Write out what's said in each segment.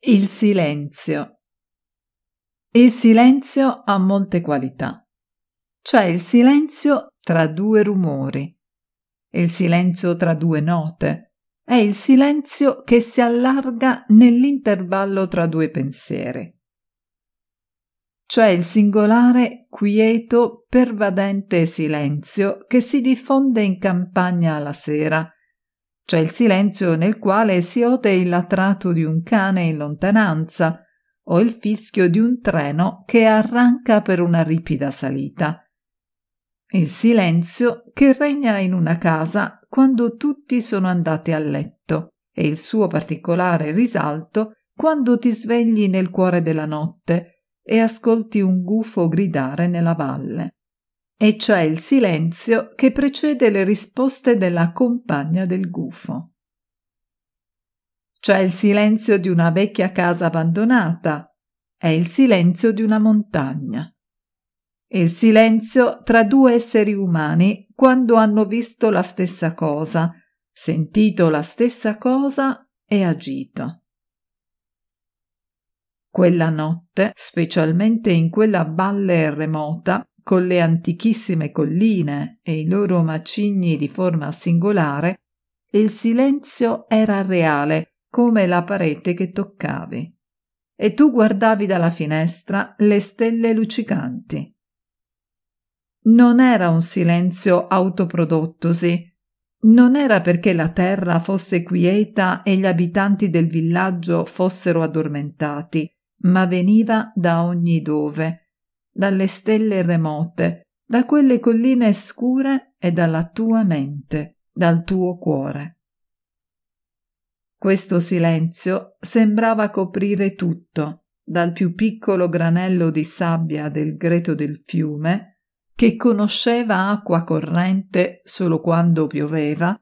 Il silenzio. Il silenzio ha molte qualità, C'è cioè, il silenzio tra due rumori, il silenzio tra due note, è il silenzio che si allarga nell'intervallo tra due pensieri, C'è cioè, il singolare, quieto, pervadente silenzio che si diffonde in campagna alla sera cioè il silenzio nel quale si ode il latrato di un cane in lontananza o il fischio di un treno che arranca per una ripida salita. Il silenzio che regna in una casa quando tutti sono andati a letto e il suo particolare risalto quando ti svegli nel cuore della notte e ascolti un gufo gridare nella valle e cioè il silenzio che precede le risposte della compagna del gufo. C'è cioè il silenzio di una vecchia casa abbandonata, è il silenzio di una montagna. E il silenzio tra due esseri umani quando hanno visto la stessa cosa, sentito la stessa cosa e agito. Quella notte, specialmente in quella valle remota, con le antichissime colline e i loro macigni di forma singolare, il silenzio era reale come la parete che toccavi. E tu guardavi dalla finestra le stelle luccicanti. Non era un silenzio autoprodottosi, non era perché la terra fosse quieta e gli abitanti del villaggio fossero addormentati, ma veniva da ogni dove dalle stelle remote, da quelle colline scure e dalla tua mente, dal tuo cuore. Questo silenzio sembrava coprire tutto, dal più piccolo granello di sabbia del greto del fiume, che conosceva acqua corrente solo quando pioveva,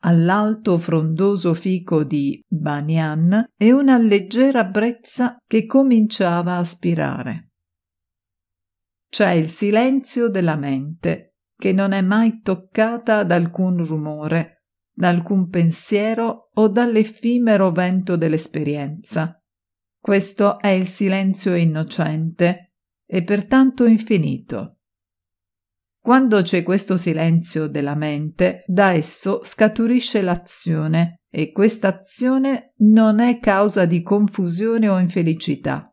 all'alto frondoso fico di Banyan e una leggera brezza che cominciava a spirare c'è il silenzio della mente, che non è mai toccata da alcun rumore, da alcun pensiero o dall'effimero vento dell'esperienza. Questo è il silenzio innocente e pertanto infinito. Quando c'è questo silenzio della mente, da esso scaturisce l'azione e questa azione non è causa di confusione o infelicità.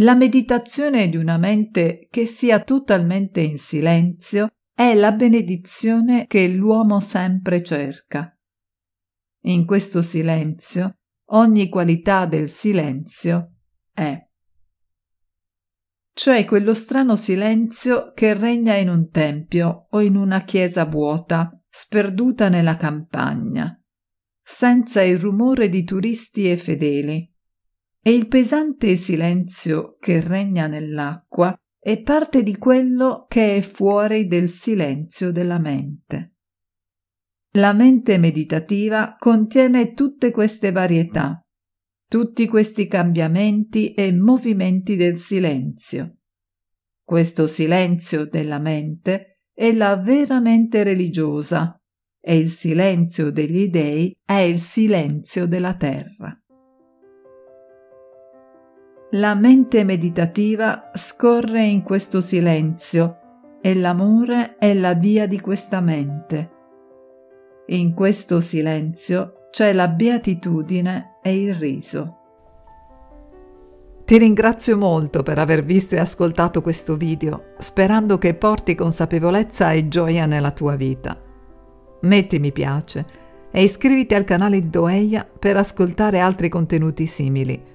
La meditazione di una mente che sia totalmente in silenzio è la benedizione che l'uomo sempre cerca. In questo silenzio, ogni qualità del silenzio è. Cioè quello strano silenzio che regna in un tempio o in una chiesa vuota, sperduta nella campagna, senza il rumore di turisti e fedeli, e il pesante silenzio che regna nell'acqua è parte di quello che è fuori del silenzio della mente. La mente meditativa contiene tutte queste varietà, tutti questi cambiamenti e movimenti del silenzio. Questo silenzio della mente è la vera mente religiosa e il silenzio degli dei è il silenzio della terra. La mente meditativa scorre in questo silenzio e l'amore è la via di questa mente. In questo silenzio c'è la beatitudine e il riso. Ti ringrazio molto per aver visto e ascoltato questo video, sperando che porti consapevolezza e gioia nella tua vita. Metti mi piace e iscriviti al canale Doeia per ascoltare altri contenuti simili